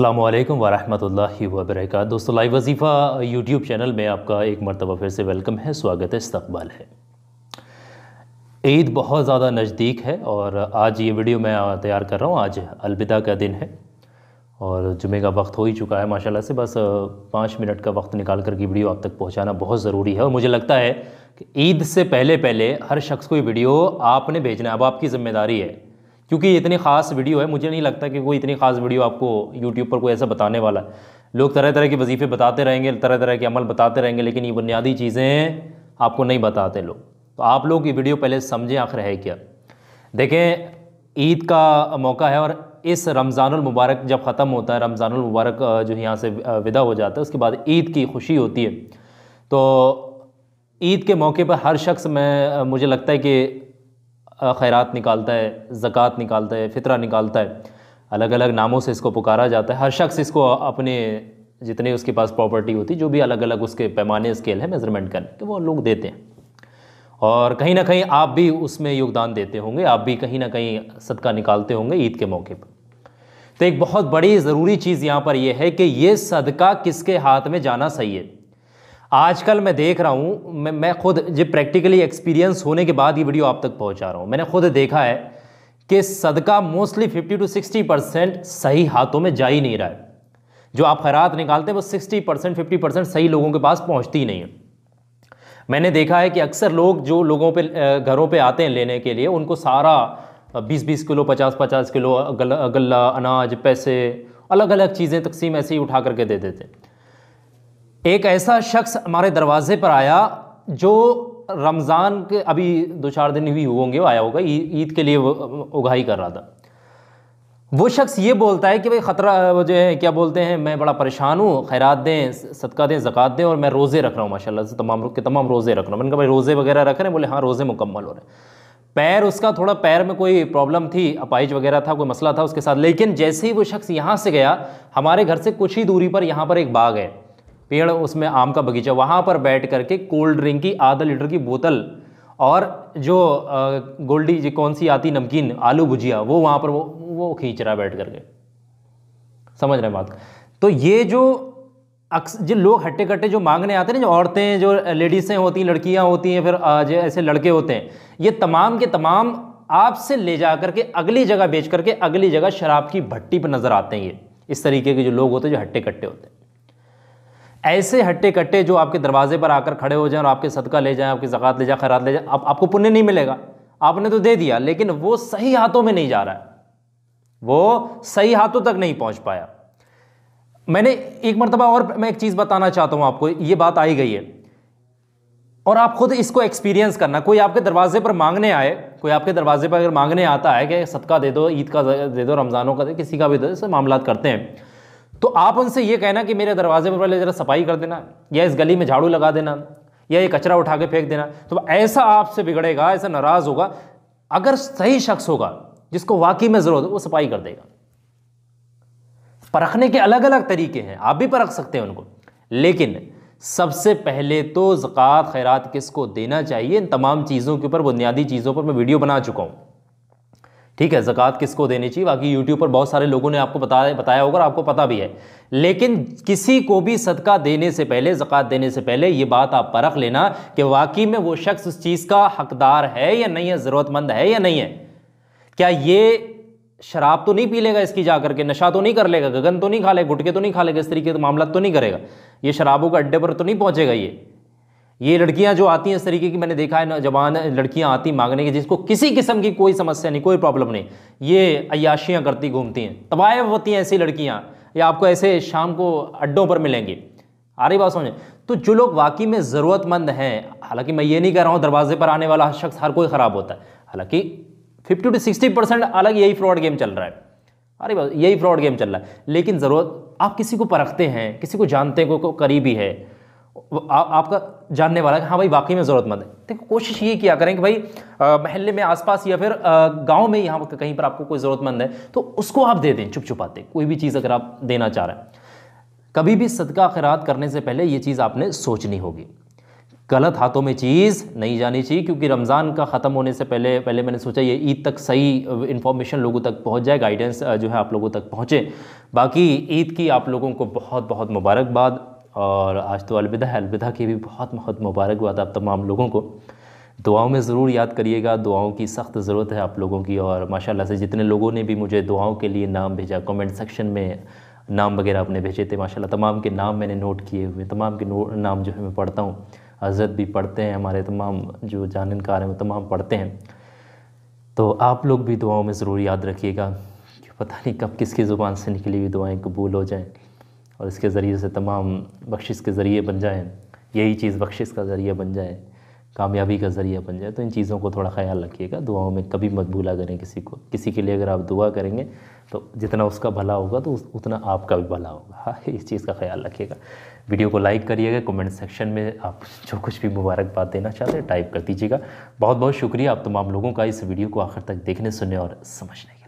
अल्लाम वरहमल वबरक दोस्तों लाइव वजीफ़ा यूट्यूब चैनल में आपका एक मरतबा फिर से वेलकम है स्वागत है इस्तबाल है ईद बहुत ज़्यादा नज़दीक है और आज ये वीडियो मैं तैयार कर रहा हूँ आज अलविदा का दिन है और जुमे का वक्त हो ही चुका है माशाला से बस पाँच मिनट का वक्त निकाल कर की वीडियो आप तक पहुँचाना बहुत ज़रूरी है और मुझे लगता है कि ईद से पहले पहले हर शख्स को ये वीडियो आपने भेजना है अब आपकी ज़िम्मेदारी है क्योंकि इतनी खास वीडियो है मुझे नहीं लगता कि कोई इतनी खास वीडियो आपको यूट्यूब पर कोई ऐसा बताने वाला है लोग तरह तरह के वजीफ़े बताते रहेंगे तरह तरह के अमल बताते रहेंगे लेकिन ये बुनियादी चीज़ें आपको नहीं बताते लोग तो आप लोग ये वीडियो पहले समझें आखिर है क्या देखें ईद का मौका है और इस रमज़ानमबारक जब ख़त्म होता है रमज़ानमबारक जो यहाँ से विदा हो जाता है उसके बाद ईद की खुशी होती है तो ईद के मौके पर हर शख्स में मुझे लगता है कि खैरात निकालता है ज़क़़त निकालता है फ़ितरा निकालता है अलग अलग नामों से इसको पुकारा जाता है हर शख्स इसको अपने जितने उसके पास प्रॉपर्टी होती जो भी अलग अलग उसके पैमाने स्केल है मेज़रमेंट करने तो वो लोग देते हैं और कहीं ना कहीं आप भी उसमें योगदान देते होंगे आप भी कहीं ना कहीं सदका निकालते होंगे ईद के मौके पर तो एक बहुत बड़ी ज़रूरी चीज़ यहाँ पर यह है कि ये सदका किसके हाथ में जाना सही है आजकल मैं देख रहा हूँ मैं मैं खुद ये प्रैक्टिकली एक्सपीरियंस होने के बाद ये वीडियो आप तक पहुँचा रहा हूँ मैंने खुद देखा है कि सदका मोस्टली 50 टू 60 परसेंट सही हाथों में जा ही नहीं रहा है जो आप खैरात निकालते हैं वो 60 परसेंट फिफ्टी परसेंट सही लोगों के पास पहुँचती ही नहीं है मैंने देखा है कि अक्सर लोग जो लोगों पर घरों पर आते हैं लेने के लिए उनको सारा बीस बीस किलो पचास पचास किलो गला गल्ला अनाज पैसे अलग अलग चीज़ें तकसीम ऐसे ही उठा करके दे देते हैं एक ऐसा शख्स हमारे दरवाजे पर आया जो रमज़ान के अभी दो चार दिन भी होंगे आया होगा ईद के लिए उगाही कर रहा था वो शख्स ये बोलता है कि भाई ख़तरा वो जो है क्या बोलते हैं मैं बड़ा परेशान हूँ खैरात दें सदका दें जक़ात दें और मैं रोज़े रख रहा हूँ माशाल्लाह से तमाम के तमाम रोज़े रख रहा हूँ मैंने कहा भाई रोज़े वगैरह रख रहे हैं बोले हाँ रोज़े मुकम्मल हो रहे हैं पैर उसका थोड़ा पैर में कोई प्रॉब्लम थी अपाइज वगैरह था कोई मसला था उसके साथ लेकिन जैसे ही वो शख्स यहाँ से गया हमारे घर से कुछ ही दूरी पर यहाँ पर एक बाग है पेड़ उसमें आम का बगीचा वहाँ पर बैठ करके कोल्ड ड्रिंक की आधा लीटर की बोतल और जो गोल्डी जी कौन सी आती नमकीन आलू भुजिया वो वहाँ पर वो वो खींच रहा बैठ करके समझ रहे हैं बात तो ये जो अक्सर जो लोग हट्टे कट्टे जो मांगने आते हैं जो औरतें जो लेडीज़ें होती हैं लड़कियाँ होती हैं फिर जो ऐसे लड़के होते हैं ये तमाम के तमाम आपसे ले जा करके अगली जगह बेच करके अगली जगह शराब की भट्टी पर नज़र आते हैं ये इस तरीके के जो लोग होते हैं जो हट्टे कट्टे होते हैं ऐसे हट्टे कट्टे जो आपके दरवाजे पर आकर खड़े हो जाएं और आपके सदका ले जाएं आपकी जक़ात ले जाएं खैरात ले जाएं आप, आपको पुण्य नहीं मिलेगा आपने तो दे दिया लेकिन वो सही हाथों में नहीं जा रहा है वो सही हाथों तक नहीं पहुंच पाया मैंने एक मरतबा और मैं एक चीज़ बताना चाहता हूँ आपको ये बात आई गई है और आप खुद इसको एक्सपीरियंस करना कोई आपके दरवाजे पर मांगने आए कोई आपके दरवाजे पर अगर मांगने आता है कि सदका दे दो ईद का दे दो रमज़ानों का दे किसी का भी दो मामला करते हैं तो आप उनसे ये कहना कि मेरे दरवाजे पर पहले ज़रा सफाई कर देना या इस गली में झाड़ू लगा देना या ये कचरा उठा के फेंक देना तो ऐसा आपसे बिगड़ेगा ऐसा नाराज़ होगा अगर सही शख्स होगा जिसको वाकई में ज़रूरत हो वो सफाई कर देगा परखने के अलग अलग तरीके हैं आप भी परख सकते हैं उनको लेकिन सबसे पहले तो ज़क़़त खैरात किसको देना चाहिए इन तमाम चीज़ों के ऊपर बुनियादी चीज़ों पर मैं वीडियो बना चुका हूँ ठीक है जक़ात किसको देनी चाहिए बाकी यूट्यूब पर बहुत सारे लोगों ने आपको बताया बताया होगा आपको पता भी है लेकिन किसी को भी सदका देने से पहले ज़क़़त देने से पहले ये बात आप परख लेना कि वाकई में वो शख्स उस चीज़ का हकदार है या नहीं है ज़रूरतमंद है या नहीं है क्या ये शराब तो नहीं पी लेगा इसकी जा करके नशा तो नहीं कर लेगा गगन तो नहीं खा लेगा गुटके तो नहीं खा लेगा इस तरीके से तो मामला तो नहीं करेगा ये शराबों के अड्डे पर तो नहीं पहुँचेगा ये ये लड़कियां जो आती हैं इस तरीके की मैंने देखा है नौजवान लड़कियां आती मांगने की जिसको किसी किस्म की कोई समस्या नहीं कोई प्रॉब्लम नहीं ये अयाशियाँ करती घूमती हैं तवायब होती हैं ऐसी लड़कियाँ या आपको ऐसे शाम को अड्डों पर मिलेंगी आ रही बात समझे तो जो लोग वाकई में ज़रूरतमंद हैं हालांकि मैं ये नहीं कह रहा हूँ दरवाजे पर आने वाला शख्स हर कोई ख़राब होता है हालांकि फिफ्टी टू सिक्सटी परसेंट अलग यही फ्रॉड गेम चल रहा है अरे बात यही फ्रॉड गेम चल रहा है लेकिन ज़रूरत आप किसी को परखते हैं किसी को जानते हैं को करीबी है आ, आपका जानने वाला है हाँ भाई वाकई में ज़रूरतमंद है देखो कोशिश ये किया करें कि भाई महल्ले में आसपास या फिर गांव में यहाँ कहीं पर आपको कोई ज़रूरतमंद है तो उसको आप दे दें चुप छुपाते कोई भी चीज़ अगर आप देना चाह रहे हैं कभी भी सदका खैरात करने से पहले ये चीज़ आपने सोचनी होगी गलत हाथों में चीज़ नहीं जानी चाहिए क्योंकि रमज़ान का ख़त्म होने से पहले पहले मैंने सोचा ये ईद तक सही इन्फॉर्मेशन लोगों तक पहुंच जाए गाइडेंस जो है आप लोगों तक पहुंचे बाकी ईद की आप लोगों को बहुत बहुत मुबारकबाद और आज तो अलविदा है अलविदा की भी बहुत बहुत मुबारकबाद आप तमाम लोगों को दुआओं में ज़रूर याद करिएगा दुआओं की सख्त ज़रूरत है आप लोगों की और माशाल्लाह से जितने लोगों ने भी मुझे दुआओं के लिए नाम भेजा कमेंट सेक्शन में नाम वगैरह आपने भेजे थे माशाल्लाह तमाम के नाम मैंने नोट किए हुए तमाम के नाम जो है मैं पढ़ता हूँ हजरत भी पढ़ते हैं हमारे तमाम जो जानकार हैं वो तमाम पढ़ते हैं तो आप लोग भी दुआओं में ज़रूर याद रखिएगा कि पता नहीं कब किसकी ज़ुबान से निकली हुई दुआएँ कबूल हो जाएँ और इसके ज़रिए से तमाम बख्शिश के ज़रिए बन जाए यही चीज़ बख्शिश का ज़रिए बन जाए कामयाबी का ज़रिया बन जाए तो इन चीज़ों को थोड़ा ख्याल रखिएगा दुआओं में कभी मत भूला करें किसी को किसी के लिए अगर आप दुआ करेंगे तो जितना उसका भला होगा तो उतना आपका भी भला होगा हाँ इस चीज़ का ख्याल रखिएगा वीडियो को लाइक करिएगा कमेंट सेक्शन में आप जो कुछ भी मुबारकबाद देना चाहते हैं टाइप कर दीजिएगा बहुत बहुत शुक्रिया आप तमाम लोगों का इस वीडियो को आखिर तक देखने सुनने और समझने के